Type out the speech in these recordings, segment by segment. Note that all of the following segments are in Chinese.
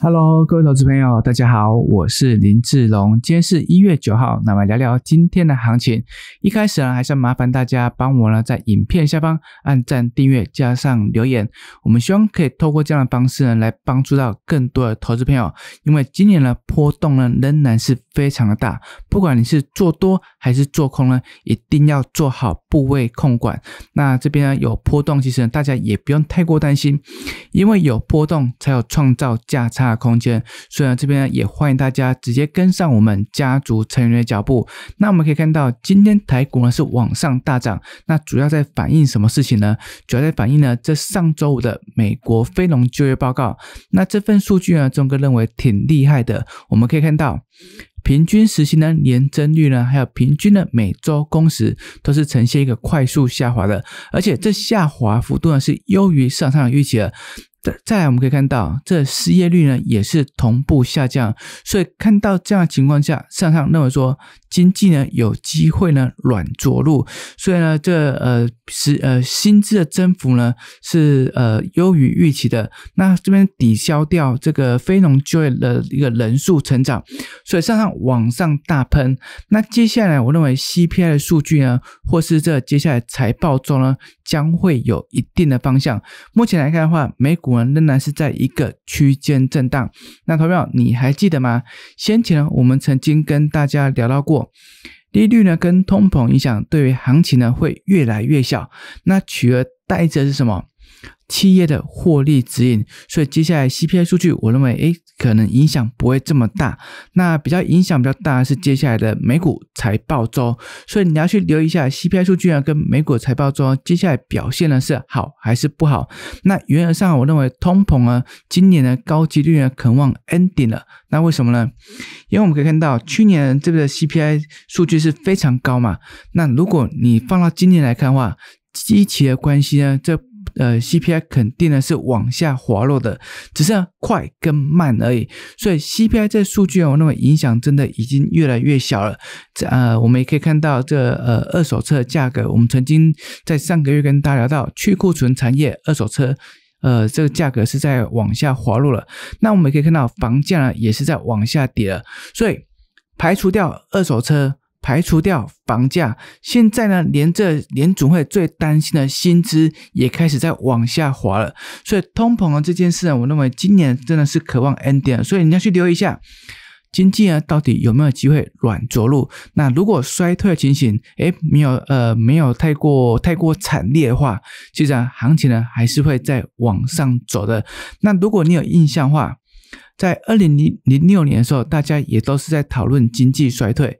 Hello，各位投资朋友，大家好，我是林志龙。今天是一月九号，那我们聊聊今天的行情。一开始呢，还是要麻烦大家帮我呢在影片下方按赞、订阅加上留言。我们希望可以透过这样的方式呢来帮助到更多的投资朋友，因为今年的波动呢仍然是非常的大。不管你是做多还是做空呢，一定要做好部位控管。那这边呢有波动，其实大家也不用太过担心，因为有波动才有创造价差。大空间，所以呢这边也欢迎大家直接跟上我们家族成员的脚步。那我们可以看到，今天台股呢是往上大涨，那主要在反映什么事情呢？主要在反映呢这上周五的美国非农就业报告。那这份数据呢，钟哥认为挺厉害的。我们可以看到。平均时薪呢，年增率呢，还有平均的每周工时，都是呈现一个快速下滑的，而且这下滑幅度呢是优于市场上的预期的。再再来，我们可以看到这失业率呢也是同步下降，所以看到这样的情况下，市场上认为说经济呢有机会呢软着陆，所以呢这呃是呃薪资的增幅呢是呃优于预期的。那这边抵消掉这个非农就业的一个人数成长，所以市场。往上大喷，那接下来我认为 CPI 的数据呢，或是这接下来财报中呢，将会有一定的方向。目前来看的话，美股呢仍然是在一个区间震荡。那投票，你还记得吗？先前我们曾经跟大家聊到过，利率呢跟通膨影响对于行情呢会越来越小。那取而代之的是什么？企业的获利指引，所以接下来 CPI 数据，我认为诶可能影响不会这么大。那比较影响比较大的是接下来的美股财报周，所以你要去留意一下 CPI 数据啊，跟美股财报周接下来表现的是好还是不好。那原则上，我认为通膨呢今年的高几率呢，肯望 ending 了。那为什么呢？因为我们可以看到去年这个的 CPI 数据是非常高嘛。那如果你放到今年来看的话，周期的关系呢，这。呃，CPI 肯定呢是往下滑落的，只是快跟慢而已。所以 CPI 这数据哦，那么影响真的已经越来越小了。这呃，我们也可以看到这呃二手车价格，我们曾经在上个月跟大家聊到去库存产业，二手车呃这个价格是在往下滑落了。那我们也可以看到房价呢也是在往下跌了。所以排除掉二手车。排除掉房价，现在呢，连这连总会最担心的薪资也开始在往下滑了。所以通膨的这件事呢，我认为今年真的是渴望 end 点，所以你要去留意一下经济啊，到底有没有机会软着陆？那如果衰退的情形，诶没有呃，没有太过太过惨烈的话，其实行情呢还是会在往上走的。那如果你有印象的话，在二零零零六年的时候，大家也都是在讨论经济衰退。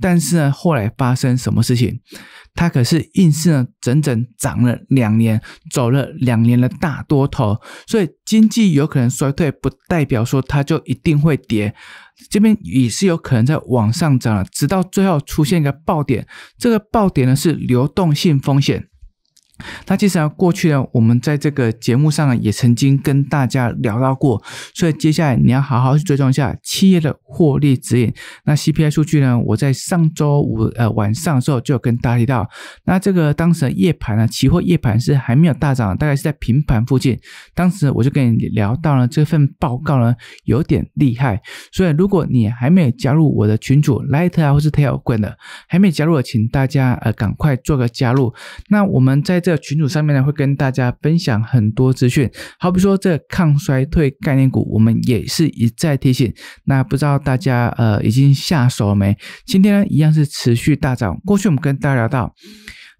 但是呢，后来发生什么事情？它可是硬是呢，整整涨了两年，走了两年的大多头。所以经济有可能衰退，不代表说它就一定会跌。这边也是有可能在往上涨了，直到最后出现一个爆点。这个爆点呢，是流动性风险。那其实啊，过去呢，我们在这个节目上呢，也曾经跟大家聊到过，所以接下来你要好好去追踪一下企业的获利指引。那 CPI 数据呢，我在上周五呃晚上的时候就有跟大家提到，那这个当时的夜盘呢，期货夜盘是还没有大涨，大概是在平盘附近。当时我就跟你聊到了这份报告呢有点厉害。所以如果你还没有加入我的群组 Light 啊或是 Tail g r a n 的，还没加入，的，请大家呃赶快做个加入。那我们在这。在群主上面呢会跟大家分享很多资讯，好比说这抗衰退概念股，我们也是一再提醒。那不知道大家呃已经下手没？今天呢一样是持续大涨。过去我们跟大家聊到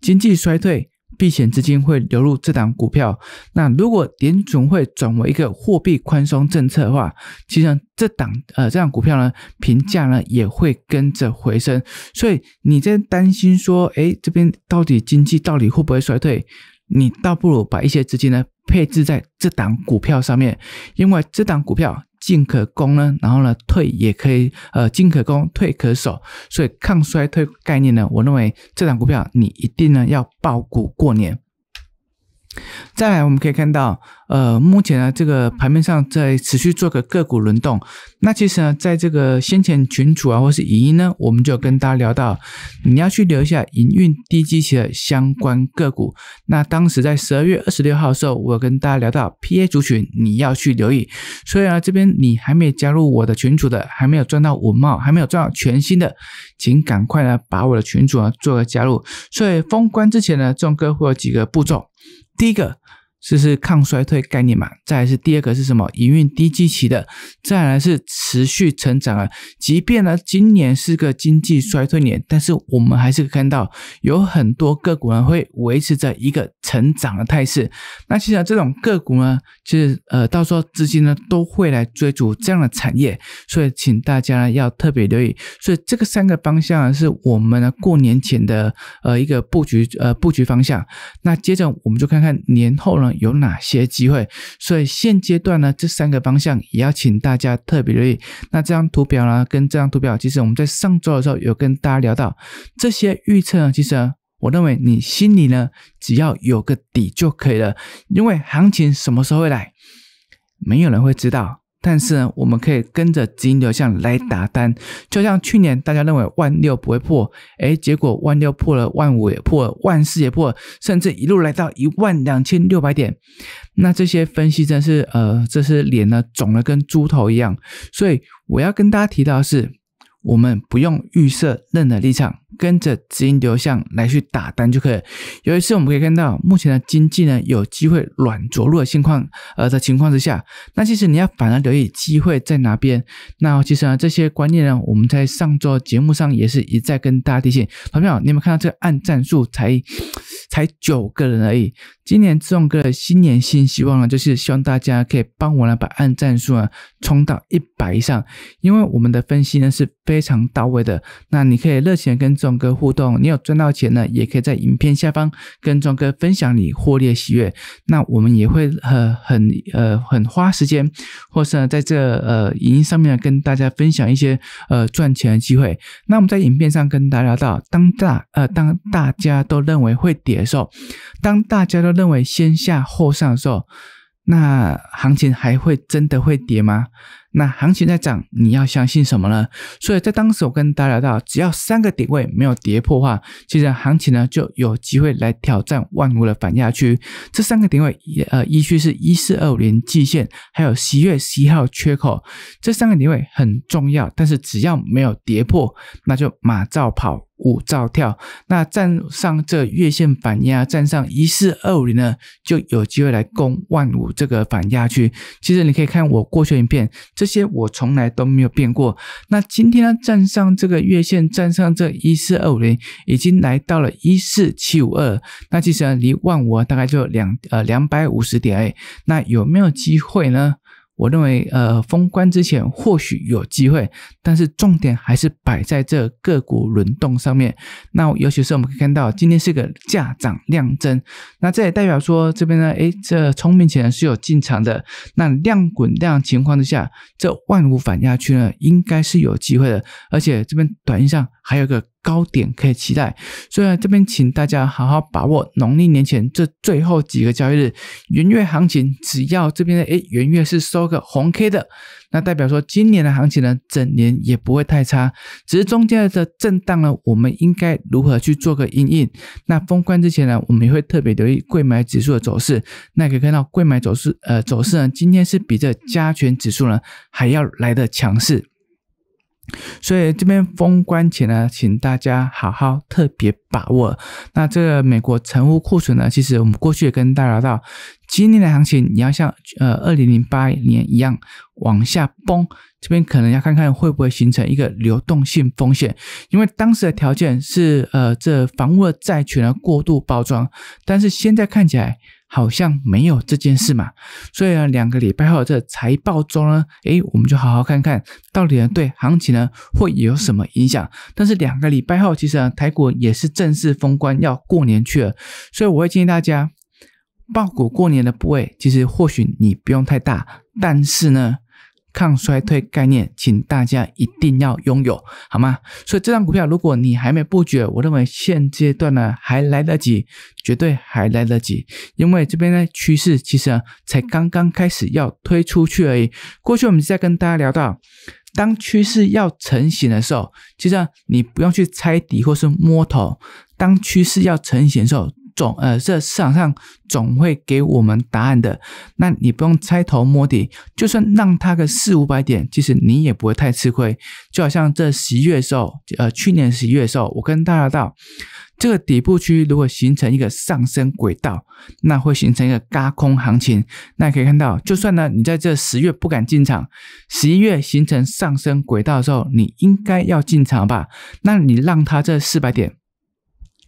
经济衰退。避险资金会流入这档股票，那如果联总会转为一个货币宽松政策的话，其实这档呃这档股票呢，评价呢也会跟着回升。所以你在担心说，哎，这边到底经济到底会不会衰退？你倒不如把一些资金呢配置在这档股票上面，因为这档股票。进可攻呢，然后呢退也可以，呃，进可攻，退可守，所以抗衰退概念呢，我认为这档股票你一定呢要抱股过年。再来，我们可以看到。呃，目前呢，这个盘面上在持续做个个股轮动。那其实呢，在这个先前群主啊，或是语音呢，我们就跟大家聊到，你要去留意一下营运低基期的相关个股。那当时在十二月二十六号的时候，我跟大家聊到 PA 族群，你要去留意。所以啊，这边你还没加入我的群主的，还没有赚到五毛，还没有赚到全新的，请赶快呢把我的群主啊做个加入。所以封关之前呢，众哥会有几个步骤，第一个。这是抗衰退概念嘛？再来是第二个是什么？营运低基期的，再来是持续成长啊。即便呢今年是个经济衰退年，但是我们还是看到有很多个股呢会维持在一个成长的态势。那其实这种个股呢，就是呃到时候资金呢都会来追逐这样的产业，所以请大家呢要特别留意。所以这个三个方向呢，是我们呢过年前的呃一个布局呃布局方向。那接着我们就看看年后呢。有哪些机会？所以现阶段呢，这三个方向也要请大家特别留意。那这张图表呢，跟这张图表，其实我们在上周的时候有跟大家聊到，这些预测呢，其实我认为你心里呢，只要有个底就可以了。因为行情什么时候会来，没有人会知道。但是呢，我们可以跟着资金流向来打单，就像去年大家认为万六不会破，哎，结果万六破了，万五也破，了，万四也破，了，甚至一路来到一万两千六百点，那这些分析真是呃，这是脸呢肿的跟猪头一样，所以我要跟大家提到是。我们不用预设任何立场，跟着资金流向来去打单就可以。有一次我们可以看到，目前的经济呢有机会软着陆的情况，呃的情况之下，那其实你要反而留意机会在哪边。那其实呢，这些观念呢，我们在上周节目上也是一再跟大家提醒。朋友们，你有没有看到这个按战术才？才九个人而已。今年壮哥的新年新希望呢，就是希望大家可以帮我呢把按赞数呢冲到一百以上，因为我们的分析呢是非常到位的。那你可以热情跟壮哥互动，你有赚到钱呢，也可以在影片下方跟壮哥分享你获利的喜悦。那我们也会很很呃很花时间，或是呢在这呃影音上面跟大家分享一些呃赚钱的机会。那我们在影片上跟大家聊到，当大呃当大家都认为会点。时候，当大家都认为先下后上的时候，那行情还会真的会跌吗？那行情在涨，你要相信什么呢？所以在当时我跟大家聊到，只要三个点位没有跌破话，其实行情呢就有机会来挑战万五的反压区。这三个点位，呃，一区是一四二五零季线，还有十月十一号缺口，这三个点位很重要。但是只要没有跌破，那就马照跑，五照跳。那站上这月线反压，站上一四二五零呢，就有机会来攻万五这个反压区。其实你可以看我过去影片。这些我从来都没有变过。那今天呢，站上这个月线，站上这一四二五零，已经来到了一四七五二。那其实呢，离万五啊，大概就两呃两百五十点哎。那有没有机会呢？我认为，呃，封关之前或许有机会，但是重点还是摆在这个股轮动上面。那尤其是我们可以看到，今天是个价涨量增，那这也代表说这边呢，诶，这聪明钱是有进场的。那量滚量情况之下，这万物反压区呢，应该是有机会的。而且这边短线上还有个。高点可以期待，所以呢这边请大家好好把握农历年前这最后几个交易日，元月行情，只要这边的哎元月是收个红 K 的，那代表说今年的行情呢，整年也不会太差，只是中间的震荡呢，我们应该如何去做个阴影？那封关之前呢，我们也会特别留意贵买指数的走势，那可以看到贵买走势呃走势呢，今天是比这加权指数呢还要来的强势。所以这边封关前呢，请大家好好特别把握。那这个美国成屋库存呢，其实我们过去也跟大家到，今年的行情你要像呃2008年一样往下崩，这边可能要看看会不会形成一个流动性风险，因为当时的条件是呃这房屋的债权的过度包装，但是现在看起来。好像没有这件事嘛，所以呢，两个礼拜后这财报中呢，诶，我们就好好看看，到底呢对行情呢会有什么影响。但是两个礼拜后，其实呢台股也是正式封关要过年去了，所以我会建议大家，报股过年的部位，其实或许你不用太大，但是呢。抗衰退概念，请大家一定要拥有，好吗？所以这张股票，如果你还没布局，我认为现阶段呢还来得及，绝对还来得及，因为这边的趋势其实才刚刚开始要推出去而已。过去我们在跟大家聊到，当趋势要成型的时候，其实你不用去猜底或是摸头，当趋势要成型的时候。总呃，这市场上总会给我们答案的。那你不用猜头摸底，就算让它个四五百点，其实你也不会太吃亏。就好像这十一月的时候，呃，去年十一月的时候，我跟大家道，这个底部区如果形成一个上升轨道，那会形成一个嘎空行情。那可以看到，就算呢，你在这十月不敢进场，十一月形成上升轨道的时候，你应该要进场吧？那你让它这四百点。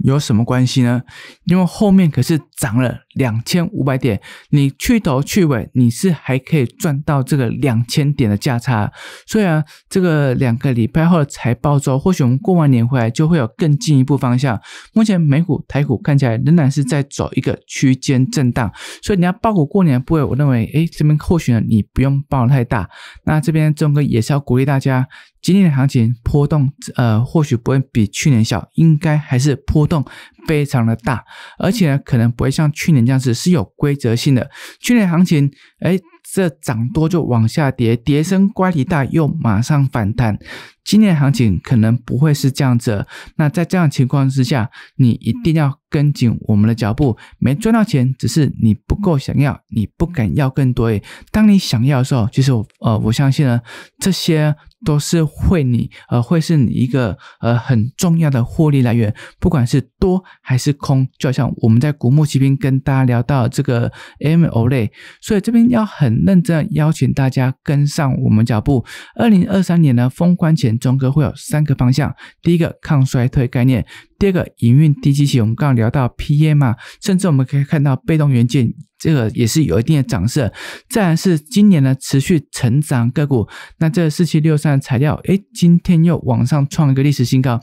有什么关系呢？因为后面可是涨了。两千五百点，你去头去尾，你是还可以赚到这个两千点的价差。虽然这个两个礼拜后的财报之或许我们过完年回来就会有更进一步方向。目前美股、台股看起来仍然是在走一个区间震荡，所以你要包股过年部位，我认为哎，这边或许呢你不用报太大。那这边钟哥也是要鼓励大家，今年的行情波动呃或许不会比去年小，应该还是波动。非常的大，而且呢，可能不会像去年这样子是有规则性的。去年行情，哎，这涨多就往下跌，跌升乖离大，又马上反弹。今年的行情可能不会是这样子。那在这样情况之下，你一定要跟紧我们的脚步。没赚到钱，只是你不够想要，你不敢要更多。当你想要的时候，其实我呃，我相信呢，这些都是会你呃，会是你一个呃很重要的获利来源，不管是多还是空。就好像我们在古墓奇兵跟大家聊到这个 M O 类，所以这边要很认真邀请大家跟上我们脚步。二零二三年呢，封关前。中科会有三个方向，第一个抗衰退概念。这个营运低机器，我们刚刚聊到 PM 啊，甚至我们可以看到被动元件这个也是有一定的涨势。自然是今年呢持续成长个股。那这四七六三材料，哎，今天又往上创一个历史新高。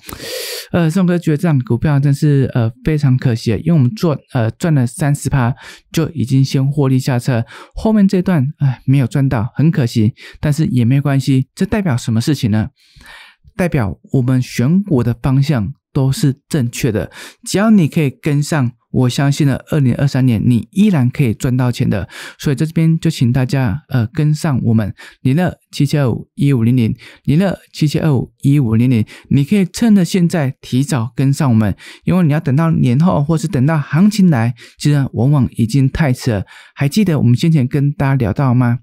呃，宋哥觉得这样股票真是呃非常可惜，因为我们做呃赚了三十趴就已经先获利下车，后面这段哎没有赚到，很可惜，但是也没关系。这代表什么事情呢？代表我们选股的方向。都是正确的，只要你可以跟上，我相信呢，二零二三年你依然可以赚到钱的。所以在这边就请大家呃跟上我们，零二七七二五一五零零，零二七七二五一五零零，你可以趁着现在提早跟上我们，因为你要等到年后或是等到行情来，其实往往已经太迟了。还记得我们先前跟大家聊到吗？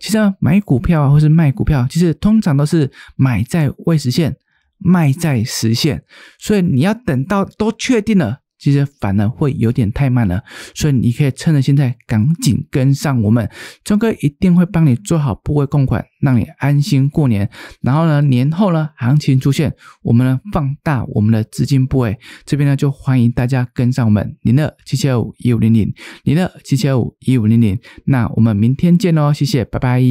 其实买股票啊或是卖股票，其实通常都是买在未实现。卖在实现，所以你要等到都确定了，其实反而会有点太慢了。所以你可以趁着现在赶紧跟上我们，春哥一定会帮你做好部位供款，让你安心过年。然后呢，年后呢行情出现，我们呢放大我们的资金部位。这边呢就欢迎大家跟上我们零二七七五一五零零零二七七五一五零零。那我们明天见喽，谢谢，拜拜。